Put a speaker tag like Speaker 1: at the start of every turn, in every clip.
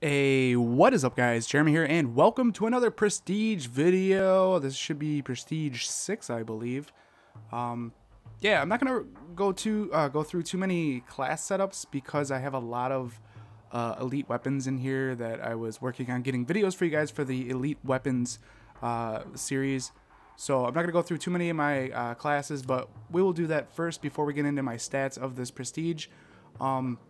Speaker 1: Hey, what is up guys? Jeremy here and welcome to another Prestige video. This should be Prestige 6, I believe. Um, yeah, I'm not going to go to uh, go through too many class setups because I have a lot of uh, elite weapons in here that I was working on getting videos for you guys for the elite weapons uh, series. So I'm not going to go through too many of my uh, classes, but we will do that first before we get into my stats of this Prestige. Um,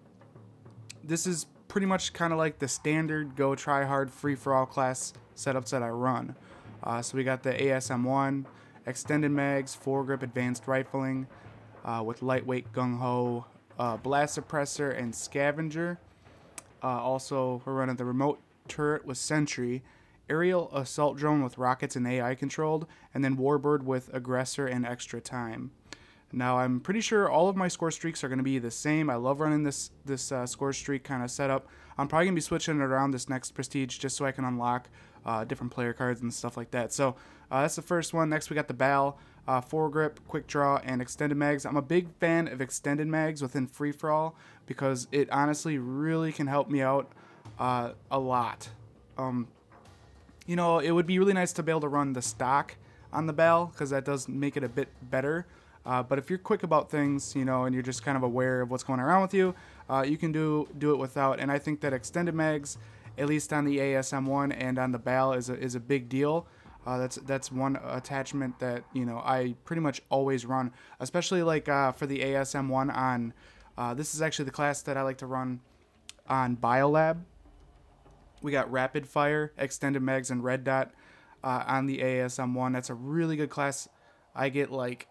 Speaker 1: this is pretty much kind of like the standard go try hard free for all class setups that I run. Uh, so we got the ASM1, extended mags, foregrip advanced rifling uh, with lightweight gung ho, uh, blast suppressor, and scavenger. Uh, also, we're running the remote turret with sentry, aerial assault drone with rockets and AI controlled, and then warbird with aggressor and extra time. Now I'm pretty sure all of my score streaks are going to be the same. I love running this this uh, score streak kind of setup. I'm probably going to be switching it around this next prestige just so I can unlock uh, different player cards and stuff like that. So uh, that's the first one. Next we got the Bal, uh, foregrip, quick draw, and extended mags. I'm a big fan of extended mags within free for all because it honestly really can help me out uh, a lot. Um, you know, it would be really nice to be able to run the stock on the Bal because that does make it a bit better. Uh, but if you're quick about things, you know, and you're just kind of aware of what's going around with you, uh, you can do do it without. And I think that extended mags, at least on the ASM one and on the BAL, is a, is a big deal. Uh, that's that's one attachment that you know I pretty much always run, especially like uh, for the ASM one on. Uh, this is actually the class that I like to run on BioLab. We got rapid fire, extended mags, and red dot uh, on the ASM one. That's a really good class. I get like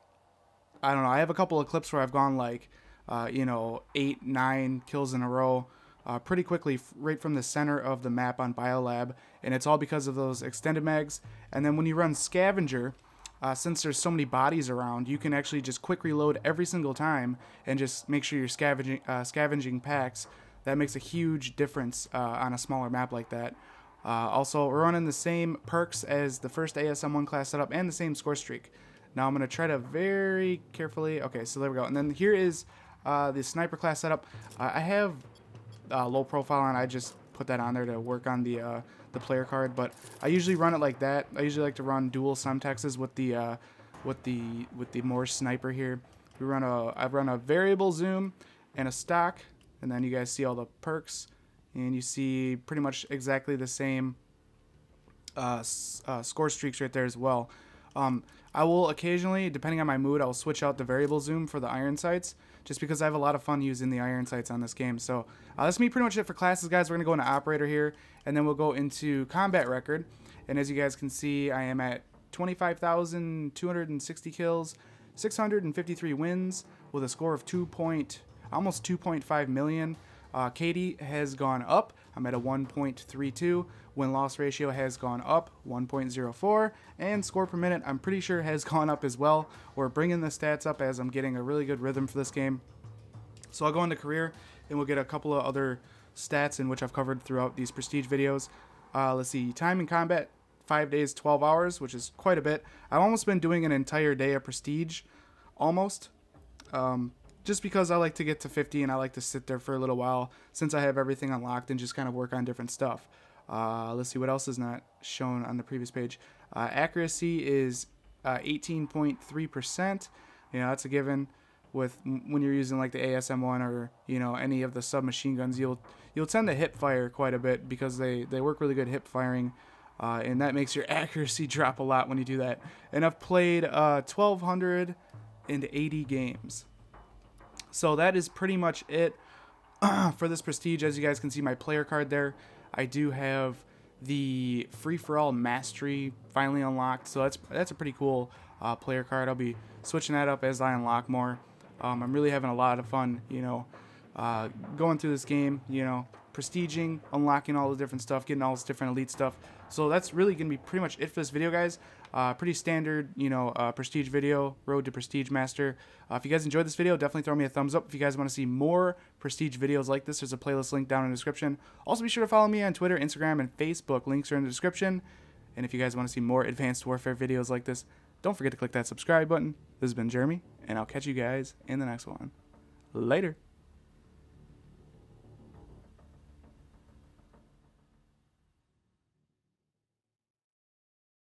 Speaker 1: I don't know. I have a couple of clips where I've gone like, uh, you know, eight, nine kills in a row uh, pretty quickly right from the center of the map on Biolab. And it's all because of those extended mags. And then when you run Scavenger, uh, since there's so many bodies around, you can actually just quick reload every single time and just make sure you're scavenging, uh, scavenging packs. That makes a huge difference uh, on a smaller map like that. Uh, also, we're running the same perks as the first ASM1 class setup and the same score streak. Now I'm going to try to very carefully... Okay, so there we go. And then here is uh, the sniper class setup. Uh, I have uh, low profile, and I just put that on there to work on the uh, the player card. But I usually run it like that. I usually like to run dual semtexes with the uh, with the with the more sniper here. We run a I run a variable zoom and a stock, and then you guys see all the perks, and you see pretty much exactly the same uh, uh, score streaks right there as well. Um, I will occasionally, depending on my mood, I'll switch out the variable zoom for the iron sights just because I have a lot of fun using the iron sights on this game. So uh, that's me pretty much it for classes, guys. We're going to go into operator here, and then we'll go into combat record. And as you guys can see, I am at 25,260 kills, 653 wins, with a score of 2 point, almost 2.5 million. Uh, Katie has gone up. I'm at a 1.32. Win loss ratio has gone up 1.04. And score per minute, I'm pretty sure, has gone up as well. We're bringing the stats up as I'm getting a really good rhythm for this game. So I'll go into career and we'll get a couple of other stats in which I've covered throughout these prestige videos. Uh, let's see, time in combat, 5 days, 12 hours, which is quite a bit. I've almost been doing an entire day of prestige, almost. Um, just because I like to get to 50 and I like to sit there for a little while since I have everything unlocked and just kind of work on different stuff. Uh, let's see what else is not shown on the previous page. Uh, accuracy is 18.3%. Uh, you know, that's a given with when you're using like the ASM1 or you know any of the submachine guns you'll you'll tend to hip fire quite a bit because they they work really good hip firing uh, and that makes your accuracy drop a lot when you do that and I've played uh, 1280 games so that is pretty much it for this prestige. As you guys can see, my player card there. I do have the free for all mastery finally unlocked. So that's that's a pretty cool uh, player card. I'll be switching that up as I unlock more. Um, I'm really having a lot of fun, you know, uh, going through this game, you know, prestiging, unlocking all the different stuff, getting all this different elite stuff. So that's really going to be pretty much it for this video, guys. Uh, pretty standard, you know, uh, prestige video, road to prestige master. Uh, if you guys enjoyed this video, definitely throw me a thumbs up. If you guys want to see more prestige videos like this, there's a playlist link down in the description. Also, be sure to follow me on Twitter, Instagram, and Facebook. Links are in the description. And if you guys want to see more advanced warfare videos like this, don't forget to click that subscribe button. This has been Jeremy, and I'll catch you guys in the next one. Later.